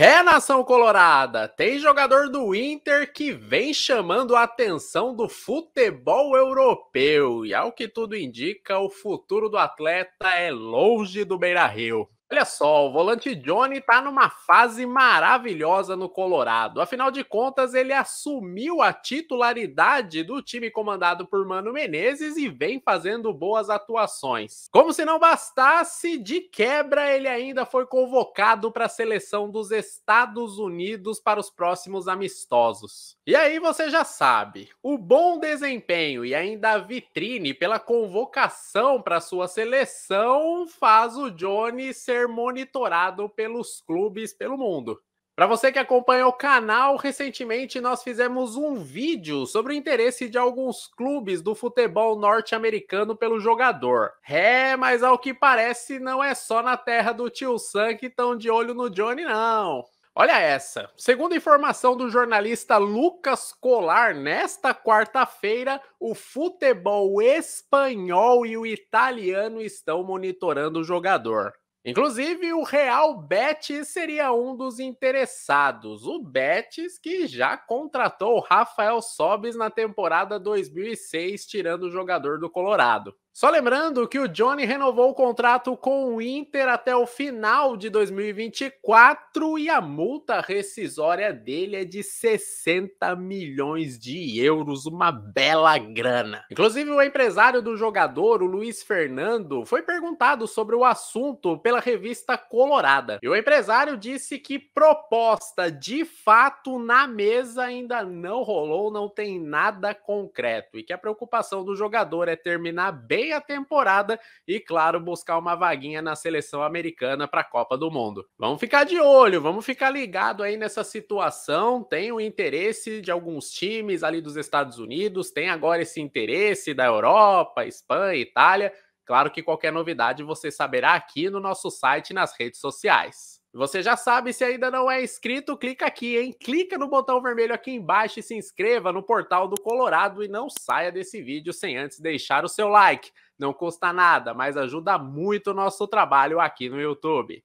Renação Colorada, tem jogador do Inter que vem chamando a atenção do futebol europeu. E ao que tudo indica, o futuro do atleta é longe do Beira Rio. Olha só, o volante Johnny está numa fase maravilhosa no Colorado. Afinal de contas, ele assumiu a titularidade do time comandado por Mano Menezes e vem fazendo boas atuações. Como se não bastasse, de quebra ele ainda foi convocado para a seleção dos Estados Unidos para os próximos amistosos. E aí você já sabe, o bom desempenho e ainda a vitrine pela convocação para sua seleção faz o Johnny ser ser monitorado pelos clubes pelo mundo. Para você que acompanha o canal, recentemente nós fizemos um vídeo sobre o interesse de alguns clubes do futebol norte-americano pelo jogador. É, mas ao que parece, não é só na terra do tio Sam que estão de olho no Johnny, não. Olha essa. Segundo informação do jornalista Lucas Colar, nesta quarta-feira, o futebol espanhol e o italiano estão monitorando o jogador. Inclusive, o Real Betis seria um dos interessados. O Betis que já contratou o Rafael Sobis na temporada 2006, tirando o jogador do Colorado. Só lembrando que o Johnny renovou o contrato com o Inter até o final de 2024 e a multa rescisória dele é de 60 milhões de euros, uma bela grana. Inclusive, o empresário do jogador, o Luiz Fernando, foi perguntado sobre o assunto pela revista Colorada. E o empresário disse que proposta de fato na mesa ainda não rolou, não tem nada concreto e que a preocupação do jogador é terminar bem meia temporada e, claro, buscar uma vaguinha na seleção americana para a Copa do Mundo. Vamos ficar de olho, vamos ficar ligado aí nessa situação. Tem o interesse de alguns times ali dos Estados Unidos, tem agora esse interesse da Europa, Espanha, Itália. Claro que qualquer novidade você saberá aqui no nosso site e nas redes sociais. Você já sabe, se ainda não é inscrito, clica aqui, hein? Clica no botão vermelho aqui embaixo e se inscreva no portal do Colorado e não saia desse vídeo sem antes deixar o seu like. Não custa nada, mas ajuda muito o nosso trabalho aqui no YouTube.